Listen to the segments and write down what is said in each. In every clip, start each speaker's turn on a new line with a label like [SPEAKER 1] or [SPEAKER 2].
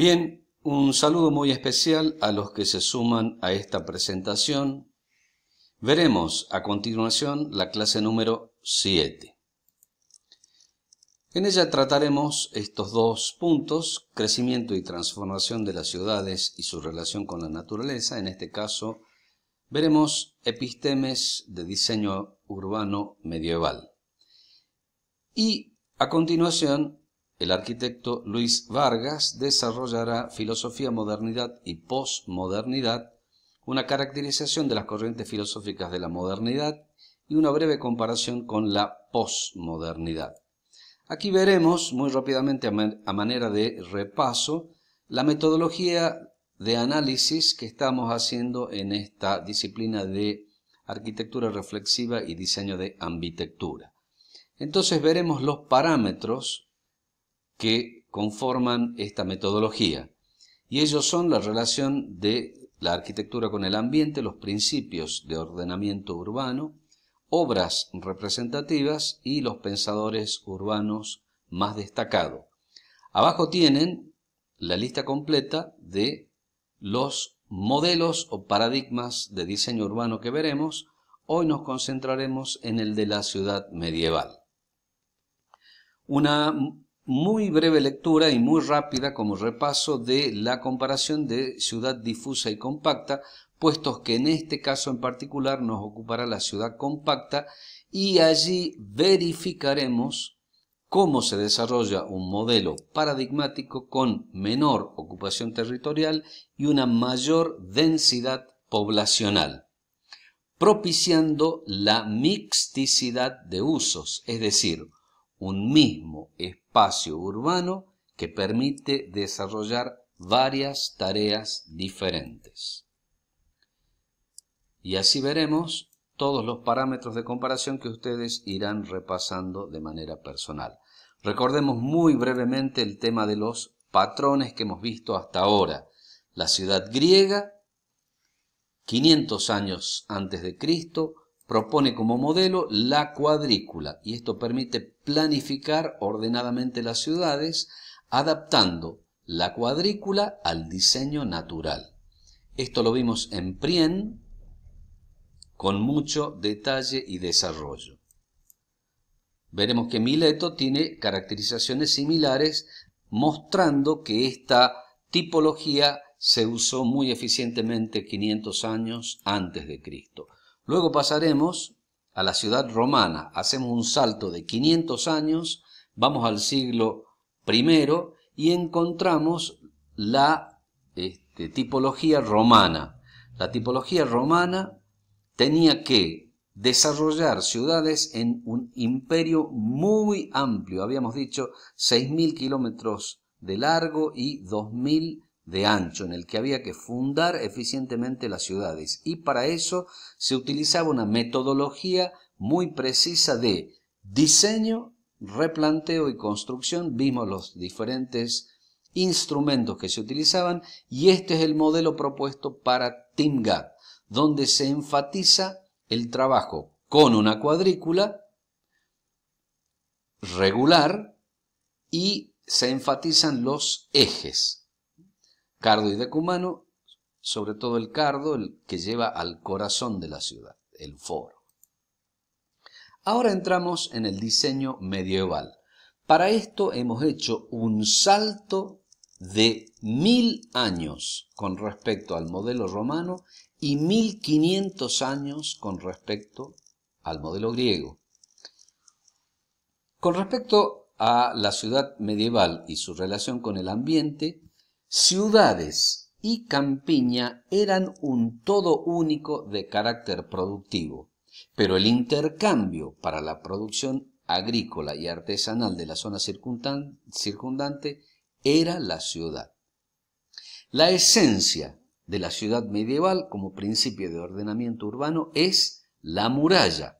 [SPEAKER 1] Bien, un saludo muy especial a los que se suman a esta presentación. Veremos a continuación la clase número 7. En ella trataremos estos dos puntos, crecimiento y transformación de las ciudades y su relación con la naturaleza. En este caso, veremos epistemes de diseño urbano medieval. Y a continuación el arquitecto Luis Vargas desarrollará filosofía, modernidad y posmodernidad, una caracterización de las corrientes filosóficas de la modernidad y una breve comparación con la posmodernidad. Aquí veremos muy rápidamente a, manera de repaso la metodología de análisis que estamos haciendo en esta disciplina de arquitectura reflexiva y diseño de ambitectura. Entonces veremos los parámetros que conforman esta metodología. Y ellos son la relación de la arquitectura con el ambiente, los principios de ordenamiento urbano, obras representativas y los pensadores urbanos más destacados. Abajo tienen la lista completa de los modelos o paradigmas de diseño urbano que veremos. Hoy nos concentraremos en el de la ciudad medieval. Una muy breve lectura y muy rápida como repaso de la comparación de ciudad difusa y compacta, puestos que en este caso en particular nos ocupará la ciudad compacta y allí verificaremos cómo se desarrolla un modelo paradigmático con menor ocupación territorial y una mayor densidad poblacional, propiciando la mixticidad de usos, es decir, un mismo espacio urbano que permite desarrollar varias tareas diferentes. Y así veremos todos los parámetros de comparación que ustedes irán repasando de manera personal. Recordemos muy brevemente el tema de los patrones que hemos visto hasta ahora. La ciudad griega, 500 años antes de Cristo, propone como modelo la cuadrícula y esto permite planificar ordenadamente las ciudades, adaptando la cuadrícula al diseño natural. Esto lo vimos en Prien con mucho detalle y desarrollo. Veremos que Mileto tiene caracterizaciones similares mostrando que esta tipología se usó muy eficientemente 500 años antes de Cristo. Luego pasaremos a la ciudad romana, hacemos un salto de 500 años, vamos al siglo I y encontramos la este, tipología romana. La tipología romana tenía que desarrollar ciudades en un imperio muy amplio, habíamos dicho 6.000 kilómetros de largo y 2.000 de ancho en el que había que fundar eficientemente las ciudades y para eso se utilizaba una metodología muy precisa de diseño, replanteo y construcción. Vimos los diferentes instrumentos que se utilizaban y este es el modelo propuesto para Timgad, donde se enfatiza el trabajo con una cuadrícula regular y se enfatizan los ejes cardo y decumano, sobre todo el cardo, el que lleva al corazón de la ciudad, el foro. Ahora entramos en el diseño medieval. Para esto hemos hecho un salto de mil años con respecto al modelo romano y 1500 años con respecto al modelo griego. Con respecto a la ciudad medieval y su relación con el ambiente, ciudades y campiña eran un todo único de carácter productivo, pero el intercambio para la producción agrícola y artesanal de la zona circundante era la ciudad. La esencia de la ciudad medieval como principio de ordenamiento urbano es la muralla.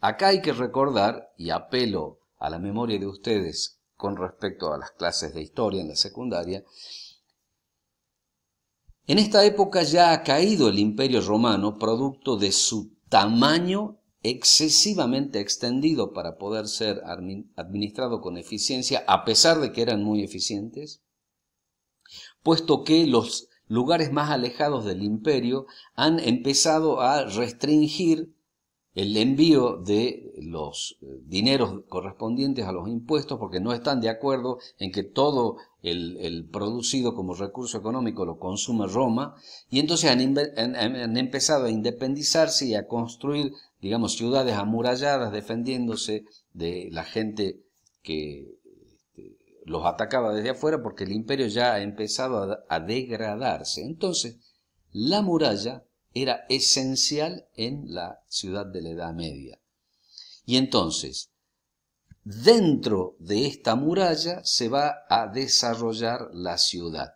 [SPEAKER 1] Acá hay que recordar, y apelo a la memoria de ustedes con respecto a las clases de historia en la secundaria, en esta época ya ha caído el imperio romano, producto de su tamaño excesivamente extendido para poder ser administrado con eficiencia, a pesar de que eran muy eficientes, puesto que los lugares más alejados del imperio han empezado a restringir el envío de los eh, dineros correspondientes a los impuestos porque no están de acuerdo en que todo el, producido como recurso económico lo consume Roma, y entonces han, empezado a independizarse y a construir, digamos, ciudades amuralladas defendiéndose de la gente que este, los atacaba desde afuera porque el imperio ya ha empezado a degradarse. Entonces, la muralla era esencial en la ciudad de la Edad Media. Y entonces, dentro de esta muralla se va a desarrollar la ciudad.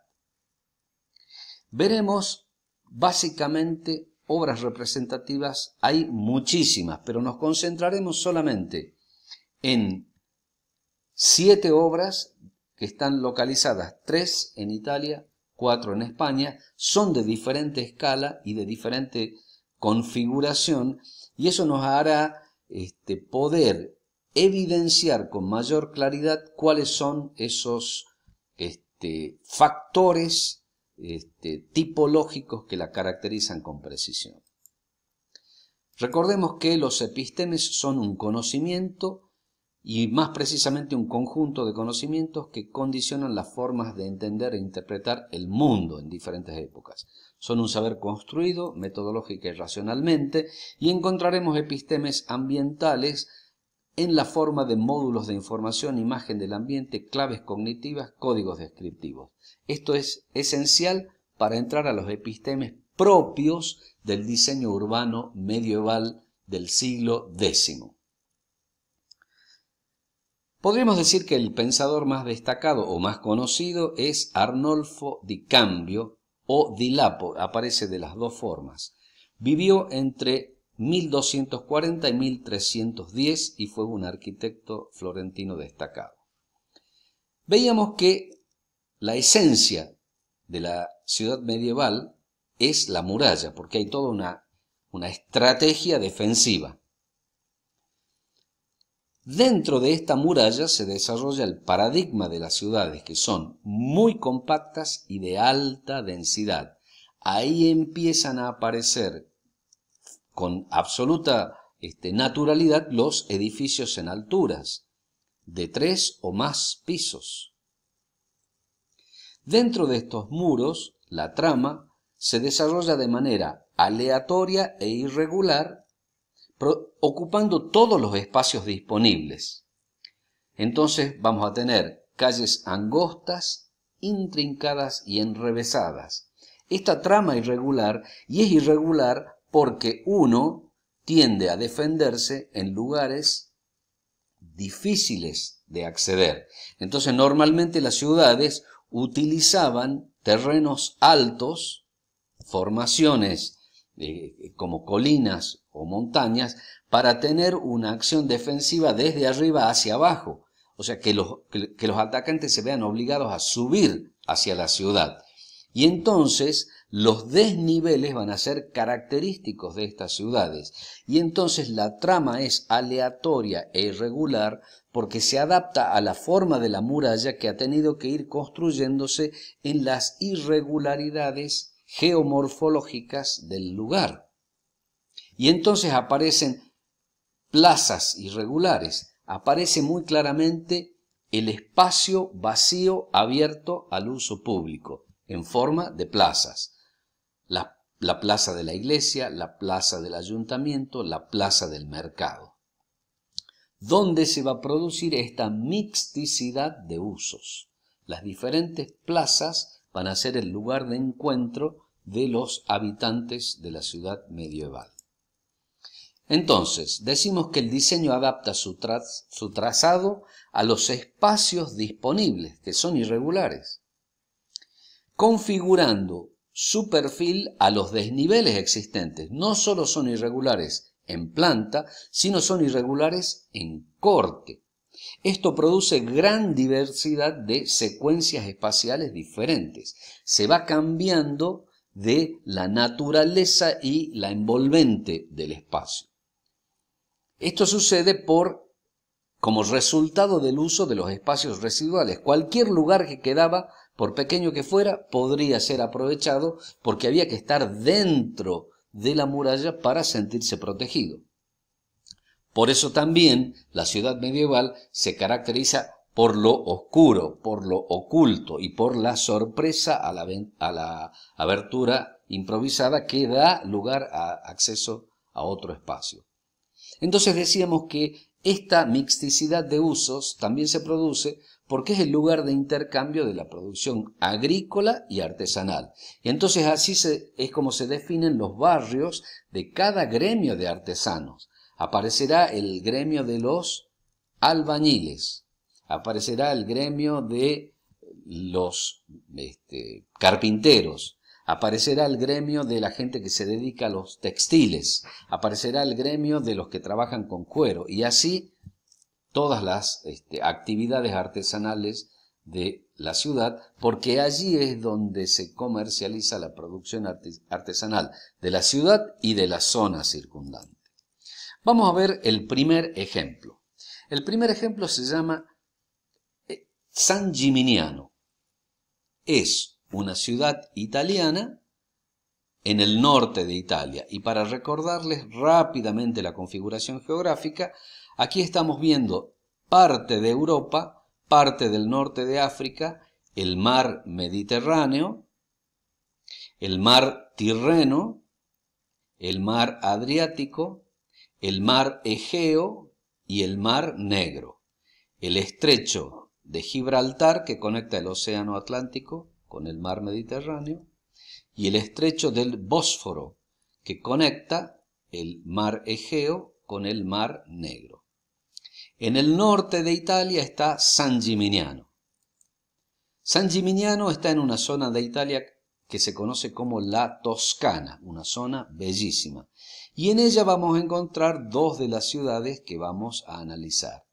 [SPEAKER 1] Veremos básicamente obras representativas, hay muchísimas, pero nos concentraremos solamente en siete obras que están localizadas, tres en Italia, cuatro en España, son de diferente escala y de diferente configuración, y eso nos hará este, poder evidenciar con mayor claridad cuáles son esos este, factores este, tipológicos que la caracterizan con precisión. Recordemos que los epistemes son un conocimiento y más precisamente un conjunto de conocimientos que condicionan las formas de entender e interpretar el mundo en diferentes épocas. Son un saber construido metodológica y racionalmente y encontraremos epistemes ambientales en la forma de módulos de información, imagen del ambiente, claves cognitivas, códigos descriptivos. Esto es esencial para entrar a los epistemes propios del diseño urbano medieval del siglo X. Podríamos decir que el pensador más destacado o más conocido es Arnolfo di Cambio o di Lapo, aparece de las dos formas. Vivió entre 1240 y 1310 y fue un arquitecto florentino destacado. Veíamos que la esencia de la ciudad medieval es la muralla, porque hay toda una, una estrategia defensiva. Dentro de esta muralla se desarrolla el paradigma de las ciudades, que son muy compactas y de alta densidad. Ahí empiezan a aparecer con absoluta este, naturalidad los edificios en alturas, de tres o más pisos. Dentro de estos muros, la trama se desarrolla de manera aleatoria e irregular, ocupando todos los espacios disponibles. Entonces vamos a tener calles angostas, intrincadas y enrevesadas. Esta trama irregular, y es irregular porque uno tiende a defenderse en lugares difíciles de acceder. Entonces, normalmente las ciudades utilizaban terrenos altos, formaciones eh, como colinas o montañas, para tener una acción defensiva desde arriba hacia abajo. O sea, que los atacantes se vean obligados a subir hacia la ciudad. Y entonces los desniveles van a ser característicos de estas ciudades. Y entonces la trama es aleatoria e irregular porque se adapta a la forma de la muralla que ha tenido que ir construyéndose en las irregularidades geomorfológicas del lugar. Y entonces aparecen plazas irregulares, aparece muy claramente el espacio vacío abierto al uso público en forma de plazas. La, plaza de la iglesia, la plaza del ayuntamiento, la plaza del mercado donde se va a producir esta mixticidad de usos. Las diferentes plazas van a ser el lugar de encuentro de los habitantes de la ciudad medieval. Entonces, decimos que el diseño adapta su trazado a los espacios disponibles, que son irregulares configurando su perfil a los desniveles existentes. No solo son irregulares en planta, sino son irregulares en corte. Esto produce gran diversidad de secuencias espaciales diferentes. Se va cambiando de la naturaleza y la envolvente del espacio. Esto sucede por como resultado del uso de los espacios residuales. Cualquier lugar que quedaba, por pequeño que fuera, podría ser aprovechado porque había que estar dentro de la muralla para sentirse protegido. Por eso también la ciudad medieval se caracteriza por lo oscuro, por lo oculto y por la sorpresa a la, a la abertura improvisada que da lugar a acceso a otro espacio. Entonces decíamos que esta mixticidad de usos también se produce porque es el lugar de intercambio de la producción agrícola y artesanal. Y entonces así es como se definen los barrios de cada gremio de artesanos. Aparecerá el gremio de los albañiles, aparecerá el gremio de los este, carpinteros, aparecerá el gremio de la gente que se dedica a los textiles, aparecerá el gremio de los que trabajan con cuero y así todas las este, actividades artesanales de la ciudad, porque allí es donde se comercializa la producción artesanal de la ciudad y de la zona circundante. Vamos a ver el primer ejemplo. El primer ejemplo se llama eh, San Gimignano. Es una ciudad italiana en el norte de Italia. Y para recordarles rápidamente la configuración geográfica, aquí estamos viendo parte de Europa, parte del norte de África, el mar Mediterráneo, el mar Tirreno, el mar Adriático, el mar Egeo y el mar Negro, el estrecho de Gibraltar que conecta el Océano Atlántico con el mar Mediterráneo, y el estrecho del Bósforo, que conecta el mar Egeo con el mar Negro. En el norte de Italia está San Gimignano. San Gimignano está en una zona de Italia que se conoce como la Toscana, una zona bellísima. Y en ella vamos a encontrar dos de las ciudades que vamos a analizar,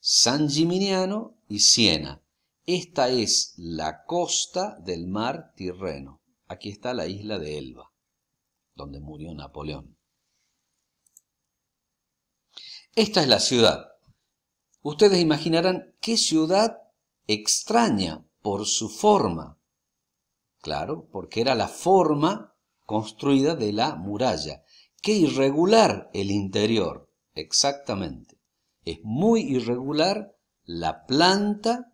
[SPEAKER 1] San Gimignano y Siena. Esta es la costa del mar Tirreno. Aquí está la isla de Elba, donde murió Napoleón. Esta es la ciudad. Ustedes imaginarán qué ciudad extraña por su forma. Claro, porque era la forma construida de la muralla. Qué irregular el interior, exactamente. Es muy irregular la planta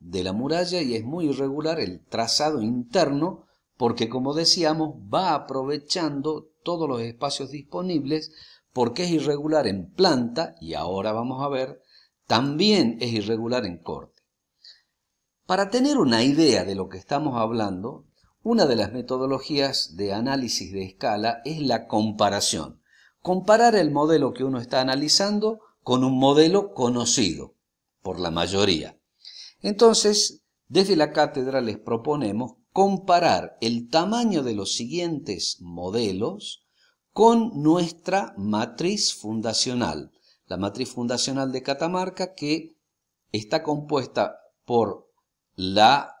[SPEAKER 1] de la muralla y es muy irregular el trazado interno porque como decíamos va aprovechando todos los espacios disponibles porque es irregular en planta y ahora vamos a ver también es irregular en corte. Para tener una idea de lo que estamos hablando, una de las metodologías de análisis de escala es la comparación. Comparar el modelo que uno está analizando con un modelo conocido por la mayoría. Entonces, desde la cátedra les proponemos comparar el tamaño de los siguientes modelos con nuestra matriz fundacional. La matriz fundacional de Catamarca que está compuesta por la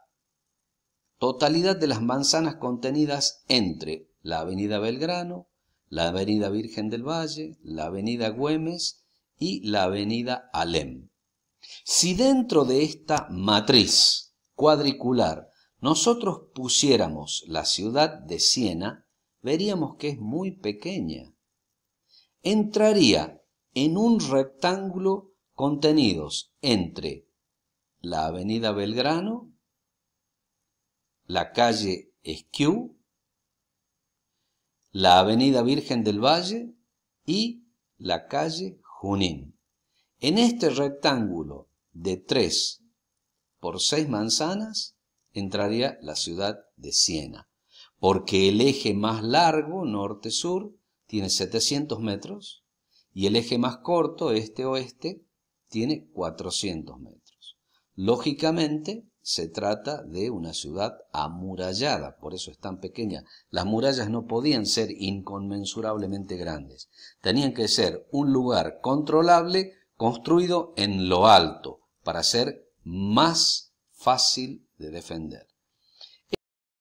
[SPEAKER 1] totalidad de las manzanas contenidas entre la avenida Belgrano, la avenida Virgen del Valle, la avenida Güemes y la avenida Alem. Si dentro de esta matriz cuadricular nosotros pusiéramos la ciudad de Siena, veríamos que es muy pequeña. Entraría en un rectángulo contenidos entre la avenida Belgrano, la calle Esquiú, la avenida Virgen del Valle y la calle Junín. En este rectángulo de 3 por 6 manzanas entraría la ciudad de Siena, porque el eje más largo, norte-sur, tiene 700 metros y el eje más corto, este-oeste, tiene 400 metros. Lógicamente, se trata de una ciudad amurallada, por eso es tan pequeña. Las murallas no podían ser inconmensurablemente grandes, tenían que ser un lugar controlable construido en lo alto para ser más fácil de defender.